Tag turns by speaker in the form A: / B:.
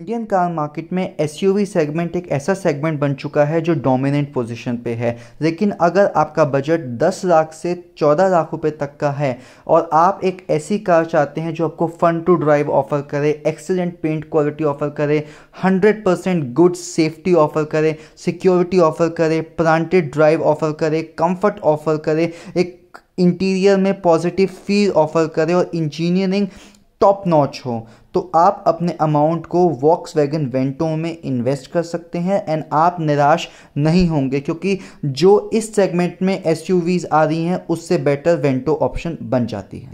A: Indian car market में S segment एक ऐसा सेगमेंट बन चुका है जो डोमिनेंट पोजीशन पे है लेकिन अगर आपका बजट 10 लाख से 14 लाख रुपए तक का है और आप एक ऐसी कार चाहते हैं जो आपको फन टू ड्राइव ऑफर करे एक्सेलेंट पेंट क्वालिटी ऑफर करे 100% परसेंट गुड सेफ्टी ऑफर करे सिक्योरिटी ऑफर करे प्लांटेड ड्राइव ऑफर करे कम्फर्ट ऑफर करे एक इंटीरियर में पॉजिटिव फील ऑफर करे और इंजीनियरिंग टॉप नॉच हो तो आप अपने अमाउंट को वॉक्स वैगन वेंटो में इन्वेस्ट कर सकते हैं एंड आप निराश नहीं होंगे क्योंकि जो इस सेगमेंट में एस आ रही हैं उससे बेटर वेंटो ऑप्शन बन जाती है